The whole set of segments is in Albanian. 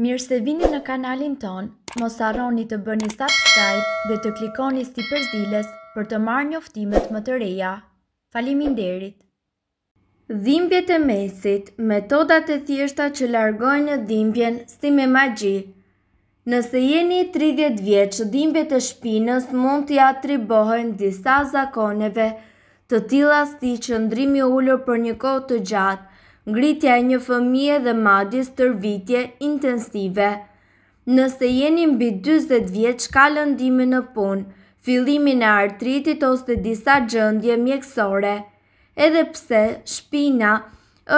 Mirë se vini në kanalin ton, mos arroni të bëni subscribe dhe të klikoni si përzilës për të marrë njoftimet më të reja. Falimin derit! Dhimbjet e mesit, metodat e thjeshta që largojnë dhimbjen si me magji. Nëse jeni 30 vjeqë, dhimbjet e shpinës mund t'ja atribohen disa zakoneve të tila si që ndrimi ullur për një kohë të gjatë, ngritja e një fëmije dhe madjes tërvitje intensive. Nëse jeni mbi 20 vjetë, ka lëndimi në punë, fillimin e artritit ose disa gjëndje mjekësore. Edhe pse, shpina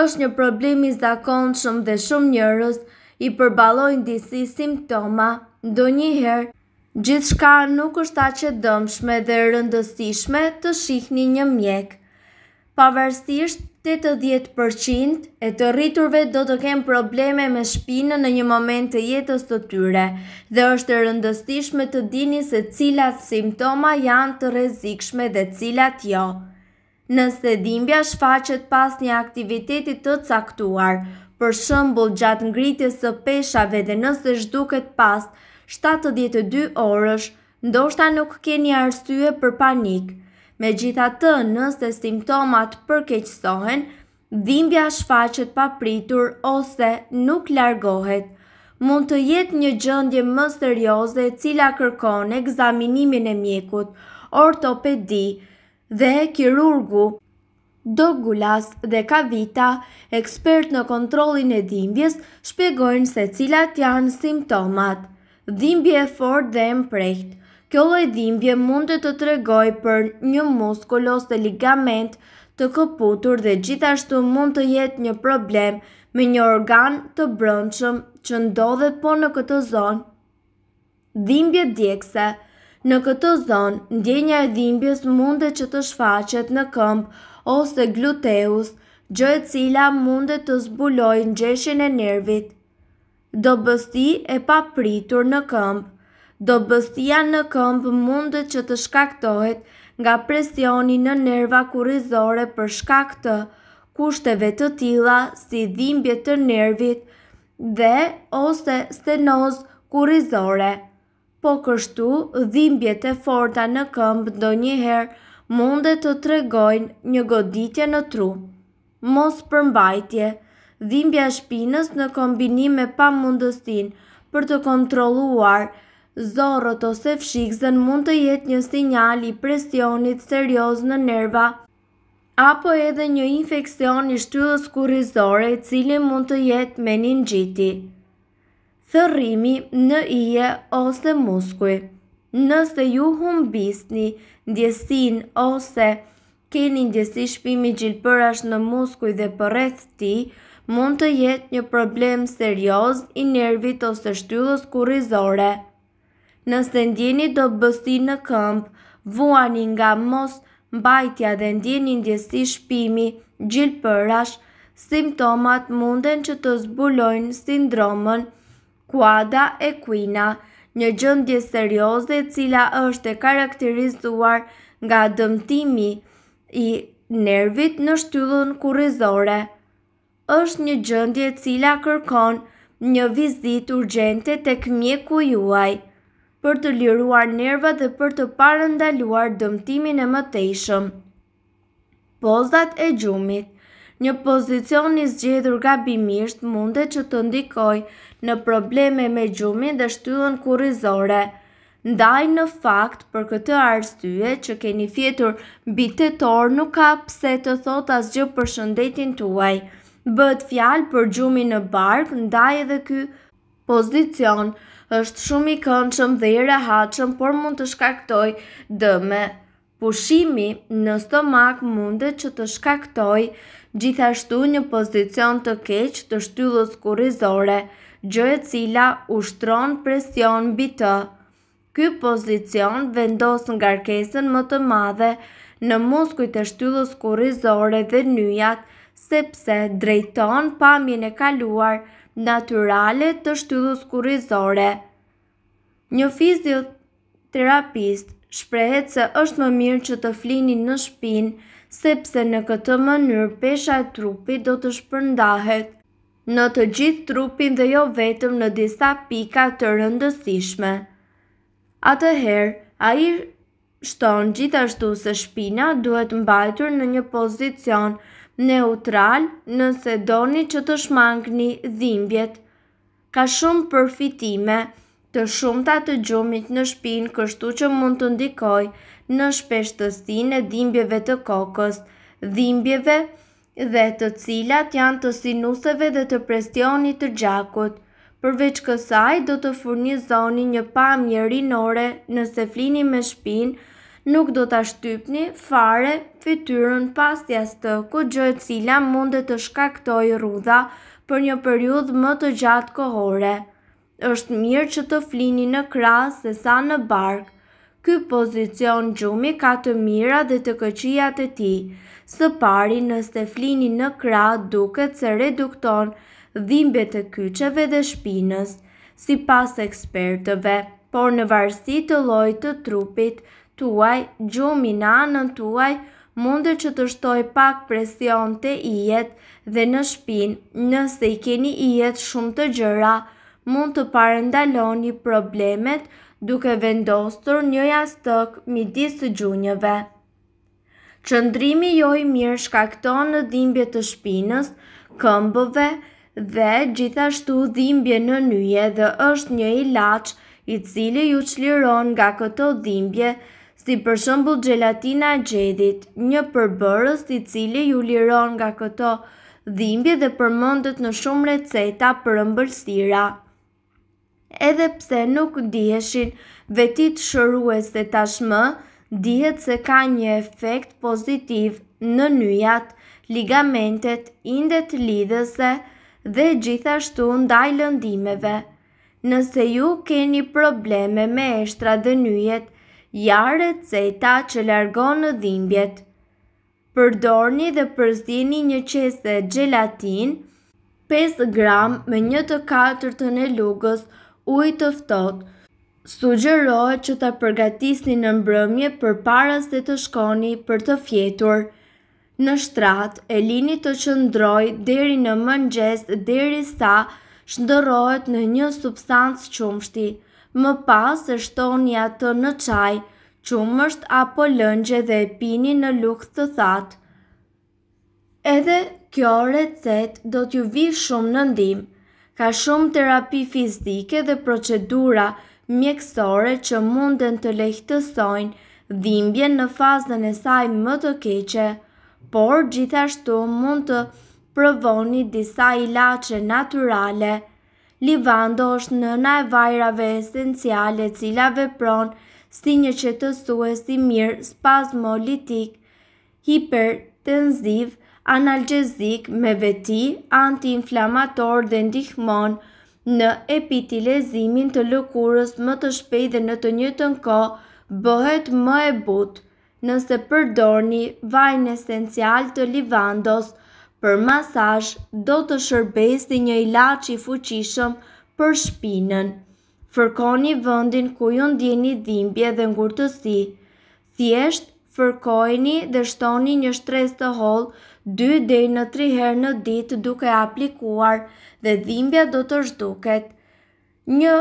është një problemi shumë dhe shumë njërës i përbalojnë disi simptoma, do njëherë, gjithë shka nuk është ta që dëmshme dhe rëndësishme të shihni një mjekë. Pavarësisht 80% e të rriturve do të kenë probleme me shpinën në një moment të jetës të tyre dhe është rëndëstishme të dini se cilat simptoma janë të rezikshme dhe cilat jo. Nëse dhimbja shfaqet pas një aktivitetit të caktuar, për shëmbull gjatë ngritjes të peshave dhe nëse shduket pas 72 orësh, ndoshta nuk keni arsye për panikë, Me gjitha të nështë simptomat përkeqësohen, dhimbja shfaqet papritur ose nuk largohet. Mund të jetë një gjëndje më serioze cila kërkon e e mjekut, ortopedi dhe kirurgu. Doggulast dhe kavita ekspert në kontrolin e dhimbjes shpegojnë se cilat janë simptomat. Dhimbje e fort dhe mprejtë. Kjo loj dhimbje mund të të tregoj për një muskulos ose ligament të këputur dhe gjithashtu mund të jetë një problem me një organ të brëndshëm që ndodhe po në këtë zonë. Dhimbje djekse Në këtë zonë, ndjenja e dhimbjes mundet që të shfaqet në këmbë ose gluteus, gjë e cila mundet të zbulojë ngjeshjen e nervit. bësti e papritur në këmbë do bëstia në këmbë mundet që të shkaktohet nga presioni në nerva kurizore për shkak të kushteve të tila si dhimbje të nervit dhe ose stenoz kurizore. Po kështu, dhimbje të forta në këmbë do njëherë munde të tregojnë një goditje në tru. Mos përmbajtje, dhimbja shpinës në kombinim me pa mundësin për të kontroluar Zorët ose fshikëzën mund të jetë një sinjal i presionit serios në nerva, apo edhe një infekcion i shtyllës kurrizore i cili mund të jetë meningjiti. Thërrimi në ije ose muskuj. Nëse ju humbisni ndjesin ose keni ndjesi shpimi gjilpërash në muskuj dhe përreth ti, mund të jetë një problem serios i nervit ose shtyllës kurrizore nëse ndjeni do bësti në këmpë, vuani nga mos, mbajtja dhe ndjeni ndjesi shpimi, gjilë përrash, simptomat munden që të zbulojnë sindromën, kuada e kuina, një gjëndje serioze cila është e karakterizuar nga dëmtimi i nervit në shtyllën kurizore. është një gjëndje cila kërkon një vizit urgente të këmje juaj për të liruar nervat dhe për të parëndaluar dëmtimin e mëtejshëm. Pozat e gjumit Një pozicion i zgjedhur gabimisht munde që të ndikoj në probleme me gjumin dhe shtyllën kurizore. Ndaj në fakt për këtë arstyje që keni fjetur bitetor nuk ka pse të thot asgjë për shëndetin tuaj. Bët fjalë për gjumin në bark, ndaj edhe ky pozicion është shumë i këndshëm dhe i rehatshëm, por mund të shkaktoj dëme. Pushimi në stomak mundet që të shkaktoj gjithashtu një pozicion të keq të shtyllës kurizore, gjë e cila ushtron presion bitë. Ky pozicion vendos nga rkesën më të madhe në muskujt e shtyllës kurizore dhe njëjat, sepse drejton pamjen e kaluar naturale të shtyllës kurizore. Një fizioterapist shprehet se është më mirë që të flini në shpinë, sepse në këtë mënyrë pesha e trupit do të shpërndahet në të gjithë trupin dhe jo vetëm në disa pika të rëndësishme. Atëherë, a i shtonë gjithashtu se shpina duhet mbajtur në një pozicion neutral nëse doni që të shmangni dhimbjet. Ka shumë përfitime të shumë të gjumit në shpin kështu që mund të ndikoj në shpeshtësin e dhimbjeve të kokës, dhimbjeve dhe të cilat janë të sinuseve dhe të prestionit të gjakut. Përveç kësaj, do të furnizoni një pamje rinore nëse flini me shpinë nuk do të ashtypni fare fityrën pas të jasë të ku gjojë cila mundet të shkaktoj rruda për një periud më të gjatë kohore. Êshtë mirë që të flini në krasë se sa në barkë. Ky pozicion gjumi ka të mira dhe të këqijat e ti. Së pari nëse flini në krasë duket se redukton dhimbje të kyqeve dhe shpinës, si pas ekspertëve, por në varsit të lojtë të trupit, tuaj, gjumi në anën tuaj, mundë që të shtoj pak presion të ijet dhe në shpin, nëse i keni ijet shumë të gjëra, mund të parendaloni problemet duke vendostur një jasë midis mi disë të gjunjëve. Qëndrimi jo i mirë shkakton në dhimbje të shpinës, këmbëve dhe gjithashtu dhimbje në nyje dhe është një ilaqë i cili ju qliron nga këto dhimbje si për shëmbull gjelatina e gjedit, një përbërës i cili ju liron nga këto dhimbje dhe përmëndët në shumë receta për mbërstira. Edhe pse nuk diheshin vetit shërues dhe tashmë, dihet se ka një efekt pozitiv në nyjat, ligamentet, indet lidhese dhe gjithashtu ndaj lëndimeve. Nëse ju keni probleme me eshtra dhe nyjet, ja receta që largon në dhimbjet. Përdorni dhe përzdini një qesë dhe gjelatin, 5 gram me një të katër e në lugës ujtë të ftohtë, Sugjerohet që të përgatisni në mbrëmje për paras dhe të shkoni për të fjetur. Në shtrat, e lini të qëndroj deri në mëngjes dhe deri sa shëndërojt në një substancë qumshti më pas e shtoni atë në qaj, qumësht apo lëngje dhe e pini në lukë të thatë. Edhe kjo recet do t'ju vi shumë në ndim, ka shumë terapi fizike dhe procedura mjekësore që munden të lehtësojnë dhimbje në fazën e saj më të keqe, por gjithashtu mund të provoni disa ilace naturale, Livando është në e vajrave esenciale cila vepron si një që të sue si mirë spazmolitik, hipertenziv, analgezik me veti, anti-inflamator dhe ndihmon në epitilezimin të lukurës më të shpej dhe në të një të nko bëhet më e butë nëse përdorni vajnë esencial të livandos për masaj do të shërbesti një ilaq i fuqishëm për shpinën. Fërkoni vëndin ku ju ndjeni dhimbje dhe ngurtësi. Thjesht, fërkojni dhe shtoni një shtres të holë 2 dhe në 3 herë në ditë duke aplikuar dhe dhimbja do të shduket. Një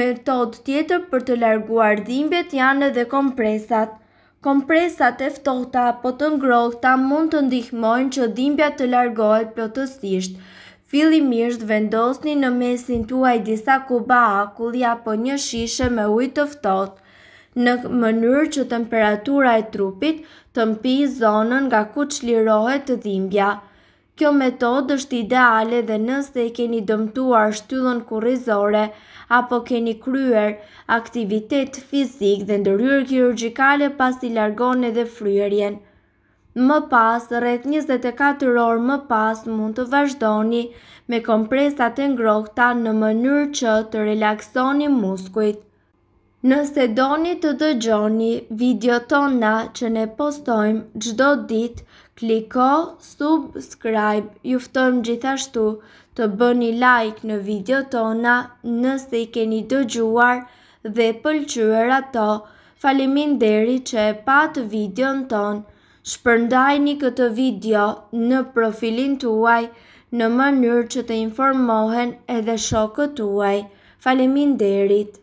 metod tjetër për të larguar dhimbjet janë edhe kompresat. Kompresat e ftohta apo të ngrohta mund të ndihmojnë që dhimbja të largohet plotësisht. Fillimisht vendosni në mesin tuaj disa kuba akulli apo një shishe me ujë të ftohtë në mënyrë që temperatura e trupit të mpi zonën nga ku çlirohet të dhimbja. Kjo metod është ideale dhe nëse i keni dëmtuar shtyllën kurizore apo keni kryer aktivitet fizik dhe ndëryur kirurgikale pas i largone dhe fryerjen. Më pas, rreth 24 orë më pas mund të vazhdoni me kompresat e ngrohta në mënyrë që të relaksoni muskujt. Nëse doni të dëgjoni video tona që ne postojmë gjdo ditë, kliko subscribe, juftojmë gjithashtu të bëni like në video tona nëse i keni dëgjuar dhe pëlqyër ato, falimin deri që e patë video në tonë, shpërndajni këtë video në profilin tuaj në mënyrë që të informohen edhe shokët tuaj, falimin derit.